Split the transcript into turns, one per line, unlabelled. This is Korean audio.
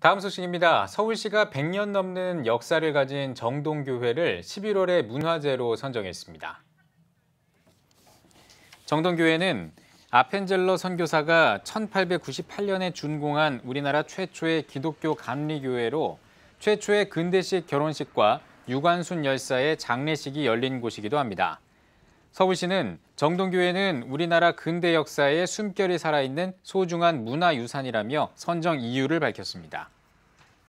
다음 소식입니다. 서울시가 100년 넘는 역사를 가진 정동교회를 11월에 문화재로 선정했습니다. 정동교회는 아펜젤러 선교사가 1898년에 준공한 우리나라 최초의 기독교 감리교회로 최초의 근대식 결혼식과 유관순 열사의 장례식이 열린 곳이기도 합니다. 서울시는 정동교회는 우리나라 근대 역사의 숨결이 살아있는 소중한 문화유산이라며 선정 이유를 밝혔습니다.